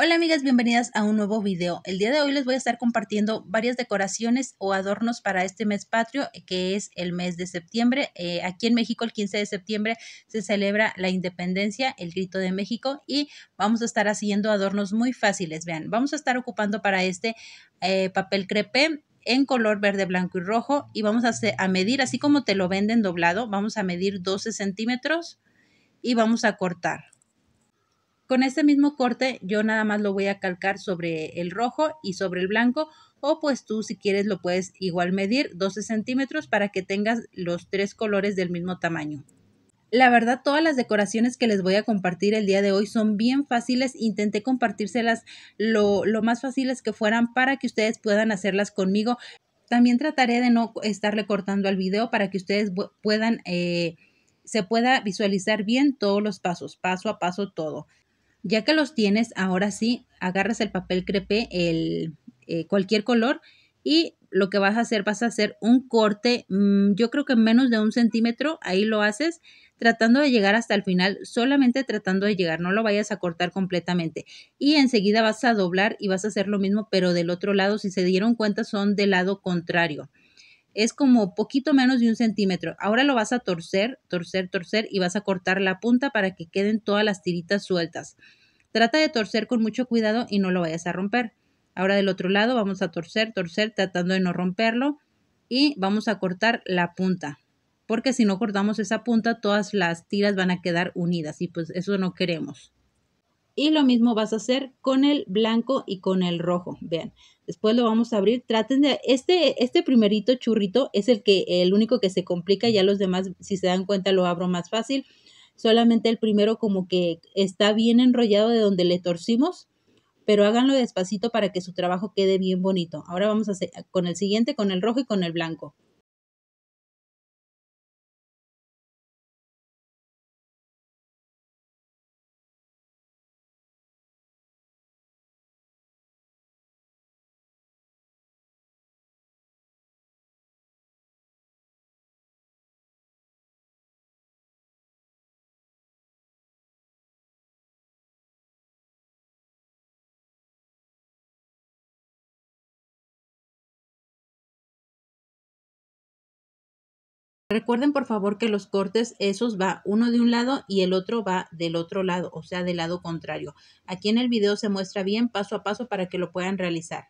Hola amigas, bienvenidas a un nuevo video. El día de hoy les voy a estar compartiendo varias decoraciones o adornos para este mes patrio, eh, que es el mes de septiembre. Eh, aquí en México el 15 de septiembre se celebra la independencia, el grito de México, y vamos a estar haciendo adornos muy fáciles. Vean, vamos a estar ocupando para este eh, papel crepe en color verde, blanco y rojo y vamos a, hacer, a medir, así como te lo venden doblado, vamos a medir 12 centímetros y vamos a cortar. Con este mismo corte yo nada más lo voy a calcar sobre el rojo y sobre el blanco o pues tú si quieres lo puedes igual medir 12 centímetros para que tengas los tres colores del mismo tamaño. La verdad, todas las decoraciones que les voy a compartir el día de hoy son bien fáciles. Intenté compartírselas lo, más fáciles que fueran para que ustedes puedan hacerlas conmigo. También trataré de no estarle cortando al video para que ustedes puedan, eh, se pueda visualizar bien todos los pasos, paso a paso todo. Ya que los tienes, ahora sí, agarras el papel crepé, el, eh, cualquier color, y lo que vas a hacer, vas a hacer un corte, mm, yo creo que menos de un centímetro, ahí lo haces, tratando de llegar hasta el final, solamente tratando de llegar, no lo vayas a cortar completamente. Y enseguida vas a doblar y vas a hacer lo mismo, pero del otro lado, si se dieron cuenta, son del lado contrario es como poquito menos de un centímetro. Ahora lo vas a torcer, torcer, torcer y vas a cortar la punta para que queden todas las tiritas sueltas. Trata de torcer con mucho cuidado y no lo vayas a romper. Ahora del otro lado vamos a torcer, torcer, tratando de no romperlo y vamos a cortar la punta. Porque si no cortamos esa punta, todas las tiras van a quedar unidas y pues eso no queremos y lo mismo vas a hacer con el blanco y con el rojo. Vean, después lo vamos a abrir. Traten de, este, este primerito churrito es el que, el único que se complica, ya los demás, si se dan cuenta, lo abro más fácil. Solamente el primero como que está bien enrollado de donde le torcimos, pero háganlo despacito para que su trabajo quede bien bonito. Ahora vamos a hacer con el siguiente, con el rojo y con el blanco. Recuerden por favor que los cortes esos va uno de un lado y el otro va del otro lado, o sea, del lado contrario. Aquí en el video se muestra bien paso a paso para que lo puedan realizar.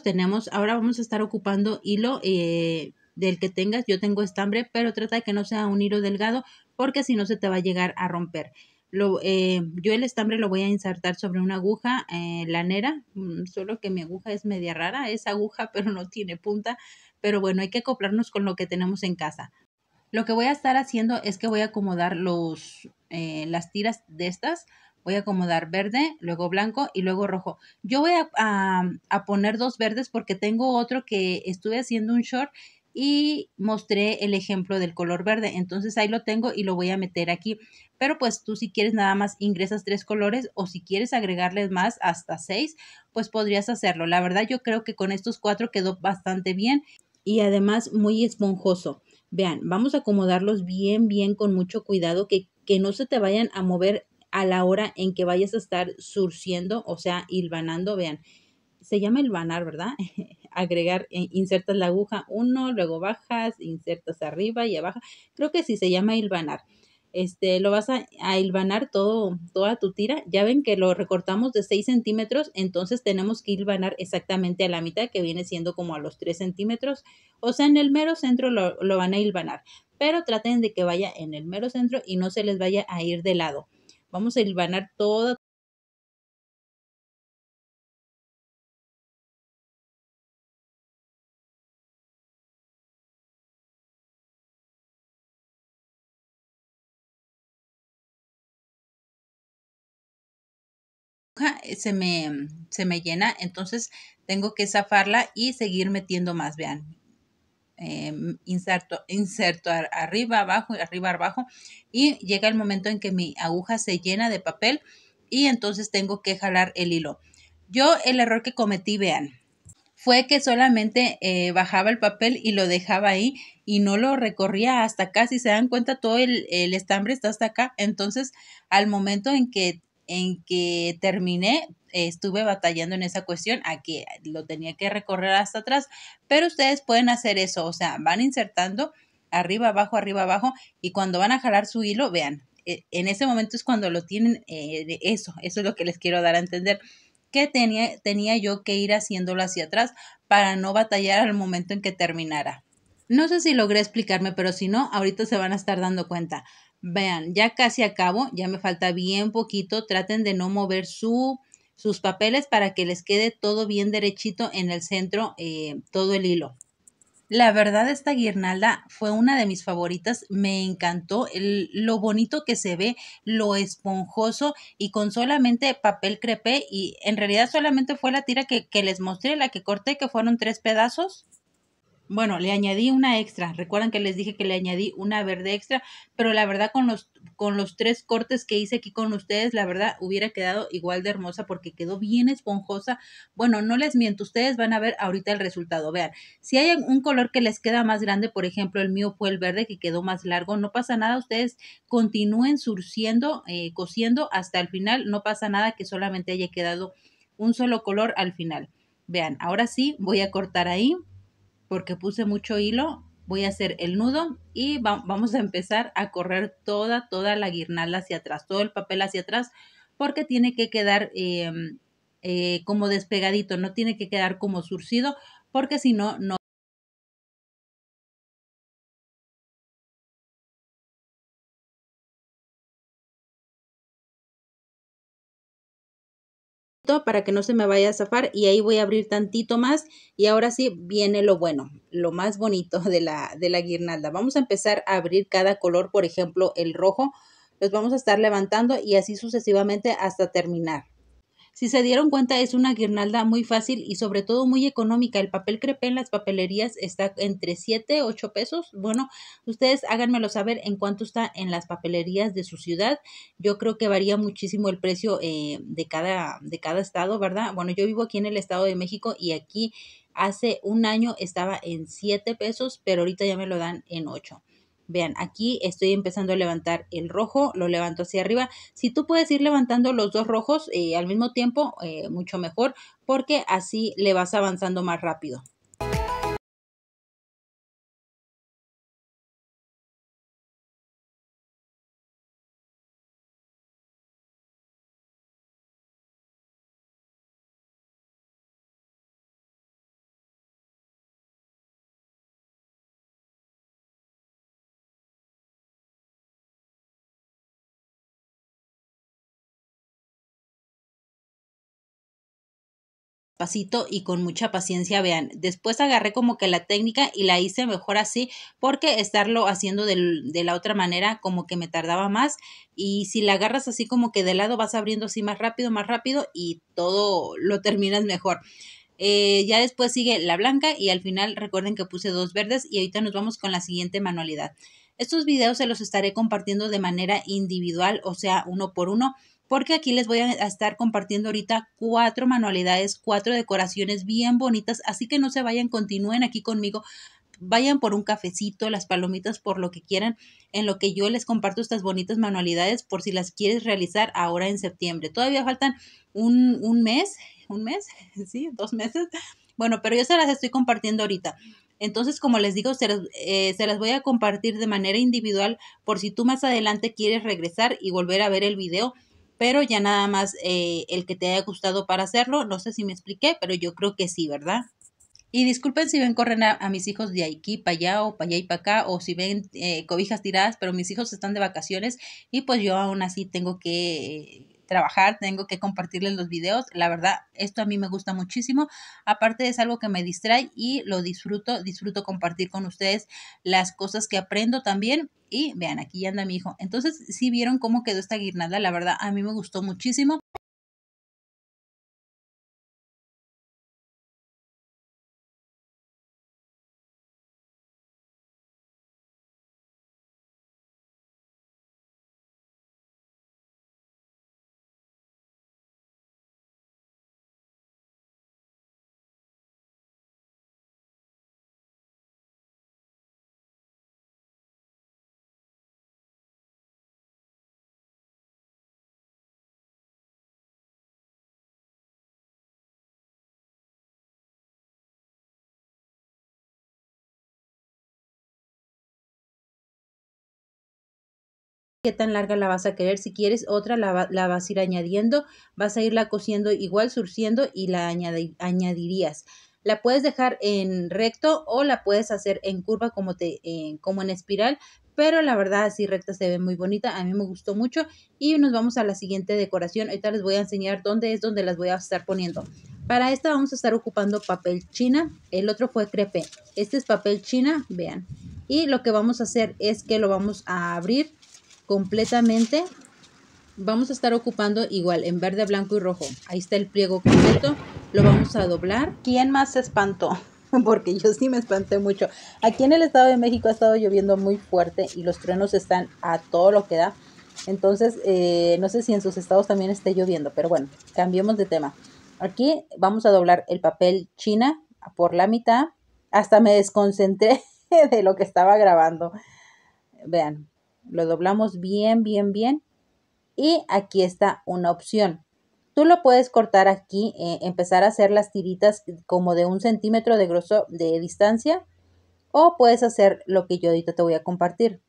tenemos. Ahora vamos a estar ocupando hilo eh, del que tengas. Yo tengo estambre, pero trata de que no sea un hilo delgado porque si no se te va a llegar a romper. Lo, eh, yo el estambre lo voy a insertar sobre una aguja eh, lanera, mm, solo que mi aguja es media rara, es aguja pero no tiene punta, pero bueno, hay que acoplarnos con lo que tenemos en casa. Lo que voy a estar haciendo es que voy a acomodar los, las tiras de estas Voy a acomodar verde, luego blanco y luego rojo. Yo voy a, poner dos verdes porque tengo otro que estuve haciendo un short y mostré el ejemplo del color verde. Entonces ahí lo tengo y lo voy a meter aquí. Pero pues tú si quieres nada más ingresas tres colores o si quieres agregarles más hasta seis, pues podrías hacerlo. La verdad yo creo que con estos cuatro quedó bastante bien y además muy esponjoso. Vean, vamos a acomodarlos bien, bien con mucho cuidado que, que no se te vayan a mover a la hora en que vayas a estar surciendo, o sea, hilvanando, vean, se llama hilvanar, ¿verdad? Agregar, eh, insertas la aguja uno, luego bajas, insertas arriba y abajo. Creo que sí se llama hilvanar. Este, lo vas a, hilvanar todo, toda tu tira. Ya ven que lo recortamos de 6 centímetros, entonces tenemos que hilvanar exactamente a la mitad, que viene siendo como a los 3 centímetros. O sea, en el mero centro lo van a hilvanar, pero traten de que vaya en el mero centro y no se les vaya a ir de lado. Vamos a hilvanar todo. Eh, se me, se me llena, entonces tengo que zafarla y seguir metiendo más, vean, Em, inserto, inserto arriba, abajo, arriba, abajo, y llega el momento en que mi aguja se llena de papel y entonces tengo que jalar el hilo. Yo el error que cometí, vean, fue que solamente eh, bajaba el papel y lo dejaba ahí y no lo recorría hasta acá. Si se dan cuenta, todo el, el estambre está hasta acá. Entonces, al momento en que en que terminé, estuve batallando en esa cuestión a que lo tenía que recorrer hasta atrás, pero ustedes pueden hacer eso, o sea, van insertando arriba, abajo, arriba, abajo, y cuando van a jalar su hilo, vean, e, en ese momento es cuando lo tienen, eh, eso, eso es lo que les quiero dar a entender, que tenía, tenía yo que ir haciéndolo hacia atrás para no batallar al momento en que terminara. No sé si logré explicarme, pero si no, ahorita se van a estar dando cuenta. Vean, ya casi acabo, ya me falta bien poquito. Traten de no mover su, sus papeles para que les quede todo bien derechito en el centro, eh, todo el hilo. La verdad, esta guirnalda fue una de mis favoritas. Me encantó lo bonito que se ve, lo esponjoso y con solamente papel crepé. Y en realidad solamente fue la tira que, que les mostré, la que corté, que fueron tres pedazos. Bueno, le añadí una extra. Recuerdan que les dije que le añadí una verde extra, pero la verdad con los, con los tres cortes que hice aquí con ustedes, la verdad hubiera quedado igual de hermosa porque quedó bien esponjosa. Bueno, no les miento, ustedes van a ver ahorita el resultado. Vean, si hay un color que les queda más grande, por ejemplo, el mío fue el verde que quedó más largo, no pasa nada, ustedes continúen surciendo, eh, cosiendo hasta el final, no pasa nada que solamente haya quedado un solo color al final. Vean, ahora sí voy a cortar ahí porque puse mucho hilo, voy a hacer el nudo y vamos a empezar a correr toda, toda la guirnalda hacia atrás, todo el papel hacia atrás, porque tiene que quedar em, eh, como despegadito, no tiene que quedar como surcido, porque si no, no para que no se me vaya a zafar y ahí voy a abrir tantito más y ahora sí viene lo bueno, lo más bonito de la, de la guirnalda. Vamos a empezar a abrir cada color, por ejemplo el rojo, los vamos a estar levantando y así sucesivamente hasta terminar. Si se dieron cuenta, es una guirnalda muy fácil y sobre todo muy económica. El papel crepé en las papelerías está entre 7, 8 pesos. Bueno, ustedes háganmelo saber en cuánto está en las papelerías de su ciudad. Yo creo que varía muchísimo el precio eh, de, cada, de cada estado, ¿verdad? Bueno, yo vivo aquí en el Estado de México y aquí hace un año estaba en 7 pesos, pero ahorita ya me lo dan en 8. Vean, aquí estoy empezando a levantar el rojo, lo levanto hacia arriba. Si tú puedes ir levantando los dos rojos eh, al mismo tiempo, eh, mucho mejor, porque así le vas avanzando más rápido. y con mucha paciencia vean. Después agarré como que la técnica y la hice mejor así porque estarlo haciendo de, la otra manera como que me tardaba más y si la agarras así como que de lado vas abriendo así más rápido, más rápido y todo lo terminas mejor. Eh, ya después sigue la blanca y al final recuerden que puse dos verdes y ahorita nos vamos con la siguiente manualidad. Estos videos se los estaré compartiendo de manera individual, o sea, uno por uno, porque aquí les voy a estar compartiendo ahorita cuatro manualidades, cuatro decoraciones bien bonitas, así que no se vayan, continúen aquí conmigo vayan por un cafecito, las palomitas, por lo que quieran, en lo que yo les comparto estas bonitas manualidades por si las quieres realizar ahora en septiembre. Todavía faltan un, mes, un mes, sí, dos meses. Bueno, pero yo se las estoy compartiendo ahorita. Entonces, como les digo, se las, eh, se las voy a compartir de manera individual por si tú más adelante quieres regresar y volver a ver el video pero ya nada más eh, el que te haya gustado para hacerlo. No sé si me expliqué, pero yo creo que sí, ¿verdad? Y disculpen si ven correr a, mis hijos de aquí para allá o para allá y para acá, o si ven eh, cobijas tiradas, pero mis hijos están de vacaciones y pues yo aún así tengo que trabajar, tengo que compartirles los videos. La verdad, esto a mí me gusta muchísimo. Aparte es algo que me distrae y lo disfruto, disfruto compartir con ustedes las cosas que aprendo también. Y vean, aquí ya anda mi hijo. Entonces, si vieron cómo quedó esta guirnalda, la verdad a mí me gustó muchísimo. qué tan larga la vas a querer. Si quieres otra, la, vas a ir añadiendo, vas a irla cosiendo igual, surciendo y la añadirías. La puedes dejar en recto o la puedes hacer en curva como, te, eh, como en espiral, pero la verdad así recta se ve muy bonita, a mí me gustó mucho y nos vamos a la siguiente decoración, ahorita les voy a enseñar dónde es donde las voy a estar poniendo. Para esta vamos a estar ocupando papel china, el otro fue crepe, este es papel china, vean, y lo que vamos a hacer es que lo vamos a abrir completamente, vamos a estar ocupando igual en verde, blanco y rojo. Ahí está el pliego completo, lo vamos a doblar. ¿Quién más se espantó? Porque yo sí me espanté mucho. Aquí en el Estado de México ha estado lloviendo muy fuerte y los truenos están a todo lo que da. Entonces, eh, no sé si en sus estados también esté lloviendo, pero bueno, cambiemos de tema. Aquí vamos a doblar el papel china por la mitad. Hasta me desconcentré de lo que estaba grabando. Vean, lo doblamos bien, bien, bien. Y aquí está una opción. Tú lo puedes cortar aquí, eh, empezar a hacer las tiritas como de un centímetro de grosor de distancia. O puedes hacer lo que yo ahorita te voy a compartir.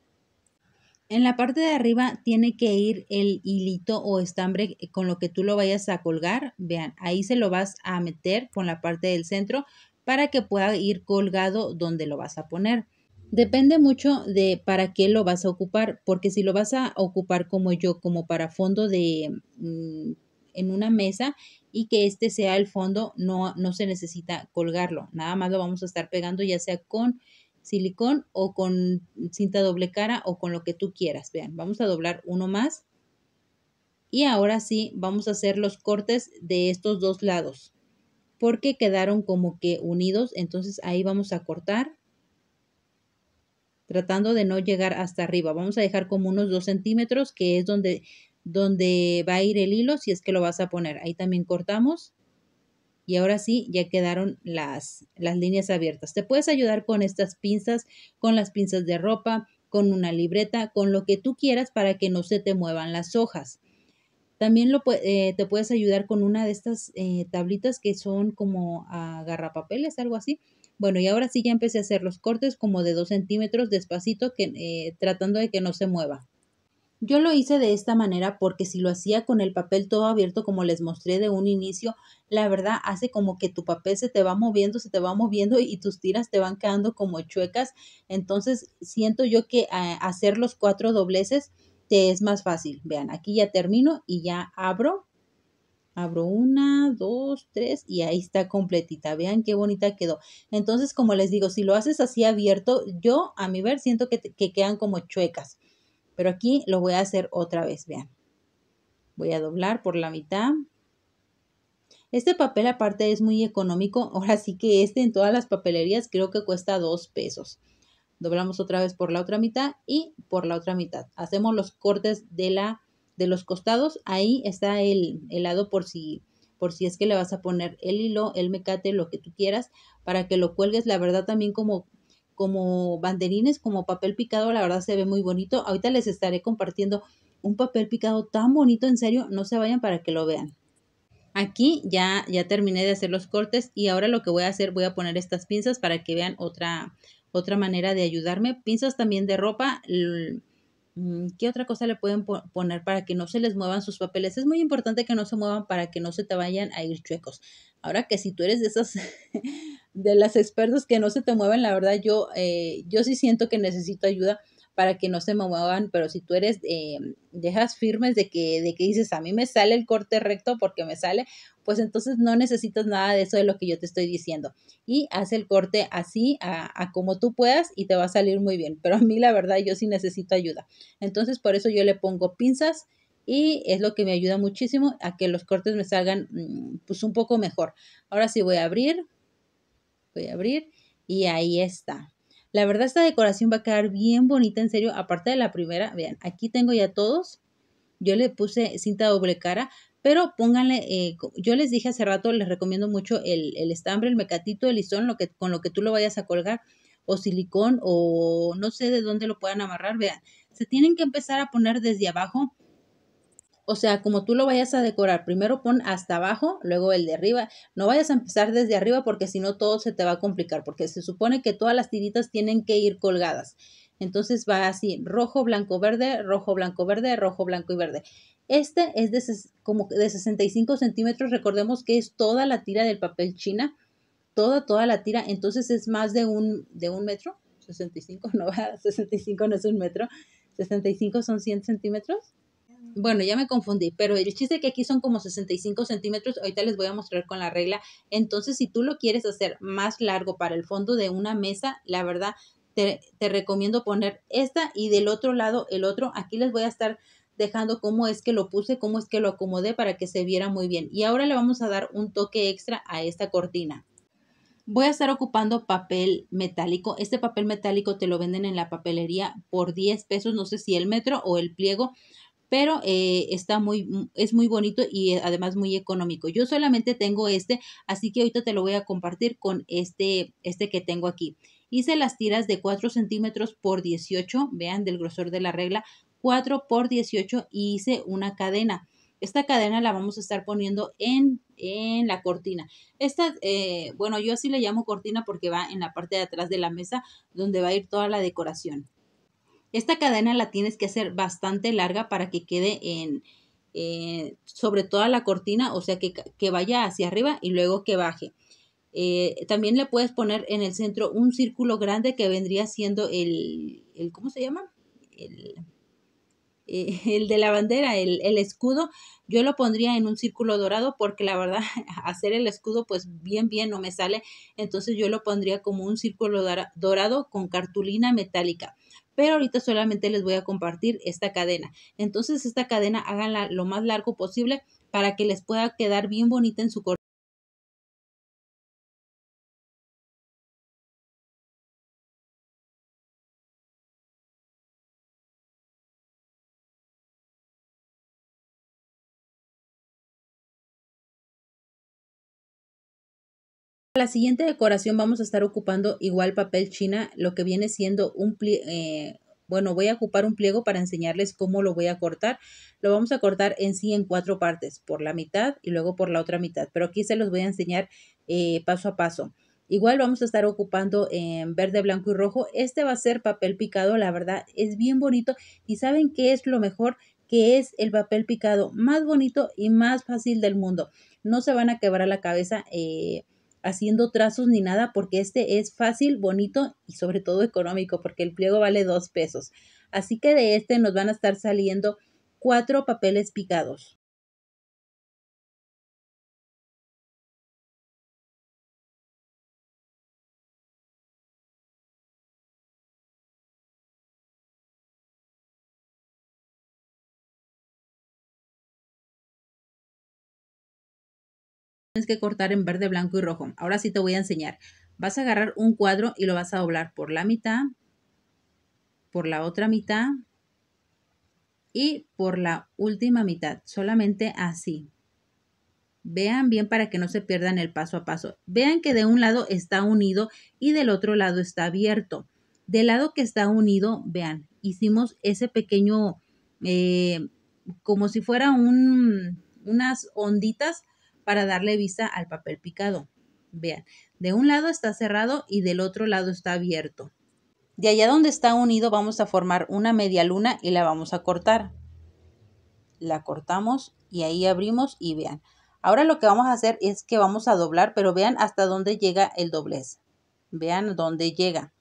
En la parte de arriba tiene que ir el hilito o estambre con lo que tú lo vayas a colgar. Vean, ahí se lo vas a meter con la parte del centro para que pueda ir colgado donde lo vas a poner. Depende mucho de para qué lo vas a ocupar, porque si lo vas a ocupar como yo, como para fondo de mm, en una mesa y que este sea el fondo, no, no se necesita colgarlo, nada más lo vamos a estar pegando ya sea con silicón o con cinta doble cara o con lo que tú quieras. Vean, vamos a doblar uno más. Y ahora sí, vamos a hacer los cortes de estos dos lados porque quedaron como que unidos. Entonces ahí vamos a cortar tratando de no llegar hasta arriba. Vamos a dejar como unos 2 centímetros, que es donde, donde va a ir el hilo si es que lo vas a poner. Ahí también cortamos. Y ahora sí, ya quedaron las, las líneas abiertas. Te puedes ayudar con estas pinzas, con las pinzas de ropa, con una libreta, con lo que tú quieras para que no se te muevan las hojas. También lo, eh, te puedes ayudar con una de estas eh, tablitas que son como agarrapapeles, algo así bueno, y ahora sí ya empecé a hacer los cortes como de 2 centímetros despacito, que, eh, tratando de que no se mueva. Yo lo hice de esta manera porque si lo hacía con el papel todo abierto como les mostré de un inicio, la verdad hace como que tu papel se te va moviendo, se te va moviendo y tus tiras te van quedando como chuecas. Entonces siento yo que eh, hacer los cuatro dobleces te es más fácil. Vean, aquí ya termino y ya abro Abro una, dos, tres y ahí está completita. Vean qué bonita quedó. Entonces, como les digo, si lo haces así abierto, yo a mi ver siento que, que quedan como chuecas. Pero aquí lo voy a hacer otra vez, vean. Voy a doblar por la mitad. Este papel aparte es muy económico. Ahora sí que este en todas las papelerías creo que cuesta dos pesos. Doblamos otra vez por la otra mitad y por la otra mitad. Hacemos los cortes de la de los costados, ahí está el, helado por si, por si es que le vas a poner el hilo, el mecate, lo que tú quieras, para que lo cuelgues, la verdad también como como banderines, como papel picado, la verdad se ve muy bonito. Ahorita les estaré compartiendo un papel picado tan bonito, en serio, no se vayan para que lo vean. Aquí ya, ya terminé de hacer los cortes y ahora lo que voy a hacer, voy a poner estas pinzas para que vean otra, otra manera de ayudarme. Pinzas también de ropa, Mm, ¿Qué otra cosa le pueden poner para que no se les muevan sus papeles? Es muy importante que no se muevan para que no se te vayan a ir chuecos. Ahora que si tú eres de esas, de las expertas que no se te mueven, la verdad yo, eh, yo sí siento que necesito ayuda para que no se me muevan, pero si tú eres, eh, dejas firmes de que, de que dices, a mí me sale el corte recto porque me sale, pues entonces no necesitas nada de eso de lo que yo te estoy diciendo. Y haz el corte así, a, a, como tú puedas, y te va a salir muy bien. Pero a mí la verdad, yo sí necesito ayuda. Entonces por eso yo le pongo pinzas y es lo que me ayuda muchísimo a que los cortes me salgan mm, pues un poco mejor. Ahora sí voy a abrir, voy a abrir y ahí está. La verdad, esta decoración va a quedar bien bonita, en serio. Aparte de la primera, vean, aquí tengo ya todos. Yo le puse cinta doble cara, pero pónganle, eh, yo les dije hace rato, les recomiendo mucho el, estambre, el mecatito, el listón, lo que, con lo que tú lo vayas a colgar, o silicón, o no sé de dónde lo puedan amarrar, vean. Se tienen que empezar a poner desde abajo o sea, como tú lo vayas a decorar, primero pon hasta abajo, luego el de arriba. No vayas a empezar desde arriba porque si no todo se te va a complicar, porque se supone que todas las tiritas tienen que ir colgadas. Entonces va así, rojo, blanco, verde, rojo, blanco, verde, rojo, blanco y verde. Este es de, como de 65 centímetros, recordemos que es toda la tira del papel china, toda, toda la tira, entonces es más de un, de un metro, 65 no, 65 no es un metro, 65 son 100 centímetros, bueno, ya me confundí, pero el chiste que aquí son como 65 centímetros, ahorita les voy a mostrar con la regla. Entonces, si tú lo quieres hacer más largo para el fondo de una mesa, la verdad, te, te recomiendo poner esta y del otro lado el otro. Aquí les voy a estar dejando cómo es que lo puse, cómo es que lo acomodé para que se viera muy bien. Y ahora le vamos a dar un toque extra a esta cortina. Voy a estar ocupando papel metálico. Este papel metálico te lo venden en la papelería por 10 pesos, no sé si el metro o el pliego pero eh, está muy, mm, es muy bonito y eh, además muy económico. Yo solamente tengo este, así que ahorita te lo voy a compartir con este, este que tengo aquí. Hice las tiras de 4 centímetros por 18, vean del grosor de la regla, 4 por 18 y hice una cadena. Esta cadena la vamos a estar poniendo en, en la cortina. Esta, eh, bueno, yo así le llamo cortina porque va en la parte de atrás de la mesa donde va a ir toda la decoración. Esta cadena la tienes que hacer bastante larga para que quede en, eh, sobre toda la cortina, o sea que, vaya hacia arriba y luego que baje. Eh, también le puedes poner en el centro un círculo grande que vendría siendo el, el ¿cómo se llama? El, eh, de la bandera, el, escudo, yo lo pondría en un círculo dorado porque la verdad hacer el escudo pues bien bien no me sale, entonces yo lo pondría como un círculo dorado con cartulina metálica pero ahorita solamente les voy a compartir esta cadena. Entonces esta cadena háganla lo más largo posible para que les pueda quedar bien bonita en su corte. la siguiente decoración vamos a estar ocupando igual papel china, lo que viene siendo un pliego, eh, bueno, voy a ocupar un pliego para enseñarles cómo lo voy a cortar. Lo vamos a cortar en sí en cuatro partes, por la mitad y luego por la otra mitad, pero aquí se los voy a enseñar eh, paso a paso. Igual vamos a estar ocupando en verde, blanco y rojo. Este va a ser papel picado, la verdad es bien bonito. ¿Y saben que es lo mejor? Que es el papel picado más bonito y más fácil del mundo. No se van a quebrar la cabeza eh, haciendo trazos ni nada porque este es fácil, bonito y sobre todo económico porque el pliego vale dos pesos. Así que de este nos van a estar saliendo cuatro papeles picados. tienes que cortar en verde, blanco y rojo. Ahora sí te voy a enseñar. Vas a agarrar un cuadro y lo vas a doblar por la mitad, por la otra mitad y por la última mitad. Solamente así. Vean bien para que no se pierdan el paso a paso. Vean que de un lado está unido y del otro lado está abierto. Del lado que está unido, vean, hicimos ese pequeño, eh, como si fuera un, unas onditas para darle vista al papel picado. Vean, de un lado está cerrado y del otro lado está abierto. De allá donde está unido vamos a formar una media luna y la vamos a cortar. La cortamos y ahí abrimos y vean. Ahora lo que vamos a hacer es que vamos a doblar, pero vean hasta dónde llega el doblez. Vean dónde llega.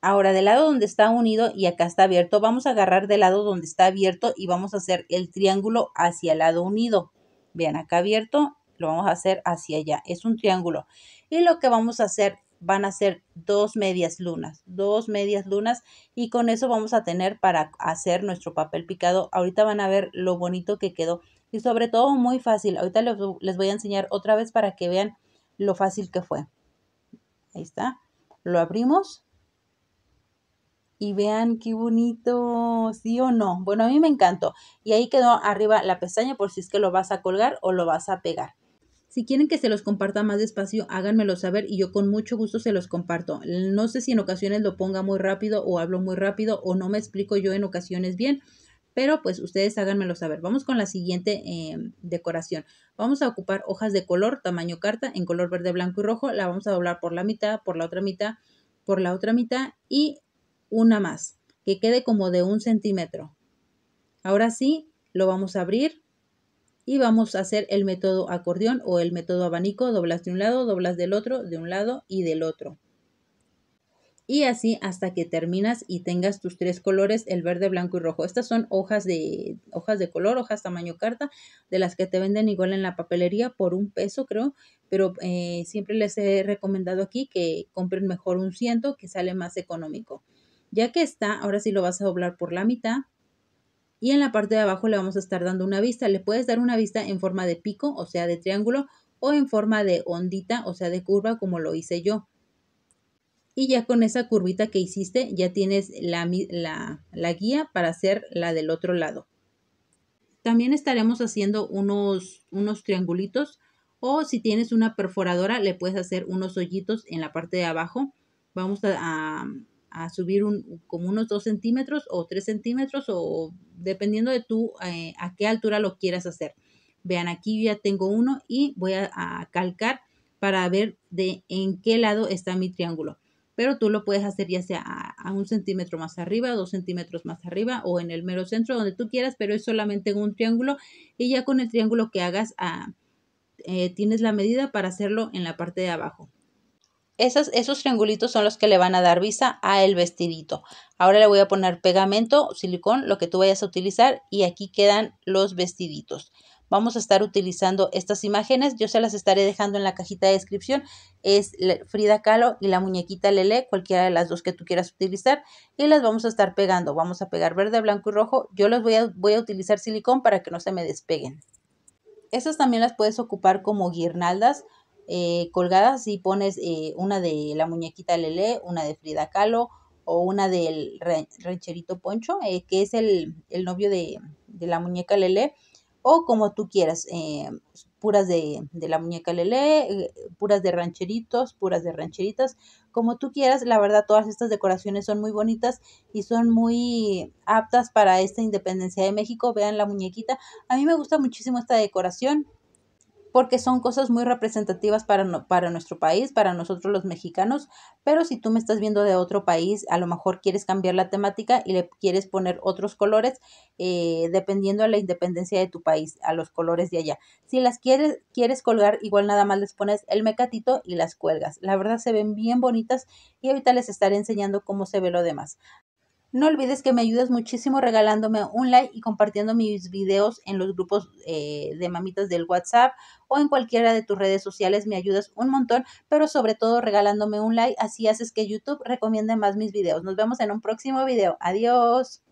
Ahora del lado donde está unido y acá está abierto, vamos a agarrar del lado donde está abierto y vamos a hacer el triángulo hacia el lado unido. Vean, acá abierto lo vamos a hacer hacia allá. Es un triángulo. Y lo que vamos a hacer van a ser dos medias lunas, dos medias lunas y con eso vamos a tener para hacer nuestro papel picado. Ahorita van a ver lo bonito que quedó y sobre todo muy fácil. Ahorita les voy a enseñar otra vez para que vean lo fácil que fue. Ahí está. Lo abrimos y vean qué bonito, sí o no. Bueno, a mí me encantó. Y ahí quedó arriba la pestaña por si es que lo vas a colgar o lo vas a pegar. Si quieren que se los comparta más despacio, háganmelo saber y yo con mucho gusto se los comparto. No sé si en ocasiones lo ponga muy rápido o hablo muy rápido o no me explico yo en ocasiones bien, pero pues ustedes háganmelo saber. Vamos con la siguiente em, decoración. Vamos a ocupar hojas de color, tamaño carta, en color verde, blanco y rojo. La vamos a doblar por la mitad, por la otra mitad, por la otra mitad y una más, que quede como de un centímetro. Ahora sí, lo vamos a abrir y vamos a hacer el método acordeón o el método abanico, doblas de un lado, doblas del otro, de un lado y del otro. Y así hasta que terminas y tengas tus tres colores, el verde, blanco y rojo. Estas son hojas de, hojas de color, hojas tamaño carta, de las que te venden igual en la papelería por un peso creo, pero eh, siempre les he recomendado aquí que compren mejor un ciento que sale más económico. Ya que está, ahora sí lo vas a doblar por la mitad y en la parte de abajo le vamos a estar dando una vista. Le puedes dar una vista en forma de pico, o sea, de triángulo, o en forma de ondita, o sea, de curva, como lo hice yo. Y ya con esa curvita que hiciste, ya tienes la, la, la guía para hacer la del otro lado. También estaremos haciendo unos, unos triangulitos o si tienes una perforadora le puedes hacer unos hoyitos en la parte de abajo. Vamos a a subir un, como unos 2 centímetros o 3 centímetros o dependiendo de tú eh, a qué altura lo quieras hacer. Vean, aquí ya tengo uno y voy a, calcar para ver de en qué lado está mi triángulo. Pero tú lo puedes hacer ya sea a, un centímetro más arriba, dos centímetros más arriba o en el mero centro donde tú quieras, pero es solamente en un triángulo y ya con el triángulo que hagas a, ah, eh, tienes la medida para hacerlo en la parte de abajo. Esos, triangulitos son los que le van a dar visa a el vestidito. Ahora le voy a poner pegamento, silicón, lo que tú vayas a utilizar y aquí quedan los vestiditos. Vamos a estar utilizando estas imágenes, yo se las estaré dejando en la cajita de descripción. Es Frida Kahlo y la muñequita Lele, cualquiera de las dos que tú quieras utilizar y las vamos a estar pegando. Vamos a pegar verde, blanco y rojo. Yo las voy a, voy a utilizar silicón para que no se me despeguen. Estas también las puedes ocupar como guirnaldas eh, colgadas y pones eh, una de la muñequita Lele, una de Frida Kahlo o una del rancherito Poncho, eh, que es el, novio de, la muñeca Lele, o como tú quieras, puras de, de, la muñeca Lele, puras de rancheritos, puras de rancheritas, como tú quieras. La verdad, todas estas decoraciones son muy bonitas y son muy aptas para esta independencia de México. Vean la muñequita. A mí me gusta muchísimo esta decoración porque son cosas muy representativas para, para nuestro país, para nosotros los mexicanos, pero si tú me estás viendo de otro país, a lo mejor quieres cambiar la temática y le quieres poner otros colores eh, dependiendo de la independencia de tu país, a los colores de allá. Si las quieres, quieres colgar, igual nada más les pones el mecatito y las cuelgas. La verdad se ven bien bonitas y ahorita les estaré enseñando cómo se ve lo demás. No olvides que me ayudas muchísimo regalándome un like y compartiendo mis videos en los grupos eh, de mamitas del WhatsApp o en cualquiera de tus redes sociales. Me ayudas un montón, pero sobre todo regalándome un like. Así haces que YouTube recomiende más mis videos. Nos vemos en un próximo video. Adiós.